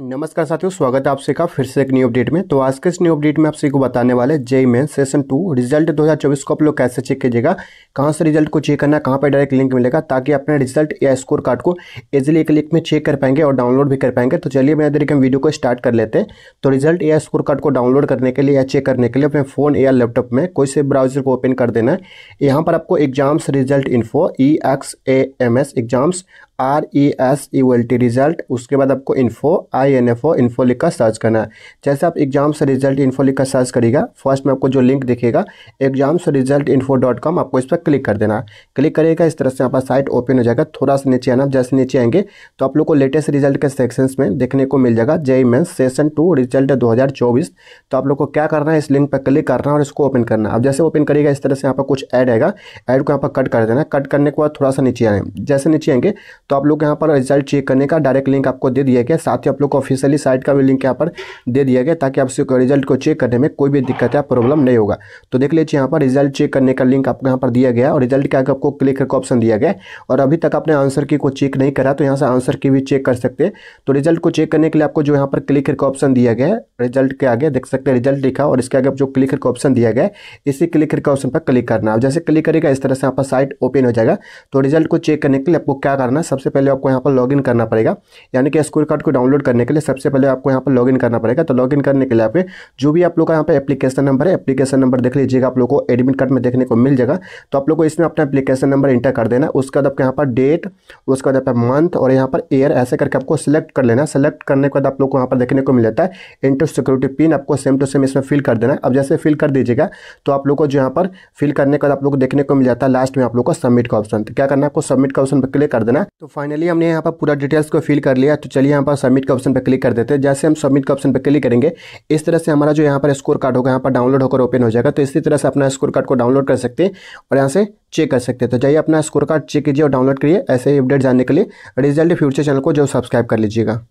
नमस्कार साथियों स्वागत है आप सभी का फिर से एक न्यू अपडेट में तो आज के इस न्यू अपडेट में आप सभी को बताने वाले जय में सेशन टू रिजल्ट 2024 को आप लोग कैसे चेक कीजिएगा कहाँ से रिजल्ट को चेक करना है कहाँ पर डायरेक्ट लिंक मिलेगा ताकि अपने रिजल्ट या स्कोर कार्ड को इजिली एक लिंक में चेक कर पाएंगे और डाउनलोड भी कर पाएंगे तो चलिए मैं तरीके हम वीडियो को स्टार्ट कर लेते हैं तो रिजल्ट या स्कोर कार्ड को डाउनलोड करने के लिए या चेक करने के लिए अपने फोन या लैपटॉप में कोई से ब्राउजर को ओपन कर देना है यहाँ पर आपको exams result info E X A M S exams R E S E L T result उसके बाद आपको info I N F O info लिख कर सर्च करना है जैसे आप एग्जाम से रिजल्ट इन्फो लिख कर सर्च करिएगा फर्स्ट में आपको जो लिंक दिखेगा एग्जाम से रिजल्ट इन्फो डॉट कॉम आपको इस पर क्लिक कर देना है क्लिक करिएगा इस तरह से आपका साइट ओपन हो जाएगा थोड़ा सा नीचे आना जैसे नीचे आएंगे तो आप लोग को लेटेस्ट रिजल्ट के सेक्शन में देखने को मिल जाएगा जय मैं सेशन टू रिजल्ट दो हज़ार चौबीस तो आप लोग को क्या करना है इस लिंक पर क्लिक करना है और इसको ओपन करना अब आप जैसे ओपन करिएगा इस तरह से यहाँ पर कुछ ऐड आएगा ऐड को यहाँ पर कट कर देना कट करने के बाद थोड़ा सा नीचे आए जैसे नीचे आएंगे तो आप लोग यहाँ पर रिजल्ट चेक करने का डायरेक्ट लिंक आपको दे दिया गया साथ ही आप लोग को ऑफिशियली साइट का भी लिंक यहाँ पर दे दिया गया ताकि आप रिजल्ट को चेक करने में कोई भी दिक्कत या प्रॉब्लम नहीं होगा तो देख लीजिए यहाँ पर रिजल्ट चेक करने का लिंक आपको यहाँ पर दिया गया और रिजल्ट क्या आपको क्लिक करके ऑप्शन दिया गया और अभी तक आपने आंसर की को चेक नहीं करा तो यहाँ से आंसर की भी चेक कर सकते हैं तो रिजल्ट को चेक करने के लिए आपको जो यहाँ पर क्लिक करके ऑप्शन दिया गया है रिजल्ट के आगे देख सकते हैं रिजल्ट लिखा और इसके आगे जो क्लिक करके ऑप्शन दिया गया है इसी क्लिक करके ऑप्शन पर क्लिक करना जैसे क्लिक करेगा इस तरह से यहाँ पर साइट ओपन हो जाएगा तो रिजल्ट को चेक करने के लिए आपको क्या करना सबसे पहले आपको यहाँ पर लॉगिन करना पड़ेगा यानी कि स्कोर कार्ड को डाउनलोड करने के लिए सबसे पहले आपको यहाँ पर लॉगिन करना पड़ेगा तो लॉगिन करने के लिए आपके जो भी आप लोग का यहाँ पर एप्लीकेशन नंबर है एप्लीकेशन नंबर देख लीजिएगा आप लोग को एडमिट कार्ड में देखने को मिल जाएगा तो आप लोग को इसमें अपना एप्लीकेशन नंबर इंटर कर देना उसके बाद आपको यहाँ पर डेट उसके बाद आपका मंथ और यहाँ पर ईयर ऐसे करके आपको सेलेक्ट कर लेना सेलेक्ट करने के बाद आप लोग को यहाँ पर देखने को मिल जाता है इंटर सिक्योरिटी पिन आपको सेम टू सेम इसमें फिल कर देना अब जैसे फिल कर दीजिएगा तो आप लोग को जो यहाँ पर फिल करने के बाद आप लोग को देखने को मिल जाता है लास्ट में आप लोग को सबमिट का ऑप्शन तो क्या करना है आपको सबमिट का ऑप्शन पर क्लिक कर देना तो तो फाइनली हमने यहाँ पर पूरा डिटेल्स को फिल कर लिया तो चलिए यहाँ पर सबमिट का ऑप्शन पर क्लिक कर देते हैं जैसे हम सबमिट का ऑप्शन पर क्लिक करेंगे इस तरह से हमारा जो यहाँ पर स्कोर कार्ड होगा यहाँ पर डाउनलोड होकर ओपन हो जाएगा तो इसी तरह से अपना स्कोर कार्ड को डाउनलोड कर सकते हैं और यहाँ से चेक कर सकते हैं तो जाइए अपना स्कोर कार्ड चेक कीजिए और डाउनलोड करिए ऐसे ही अपडेट जानने के लिए रिजल्ट फ्यूचर चैनल को जो सब्सक्राइब कर लीजिएगा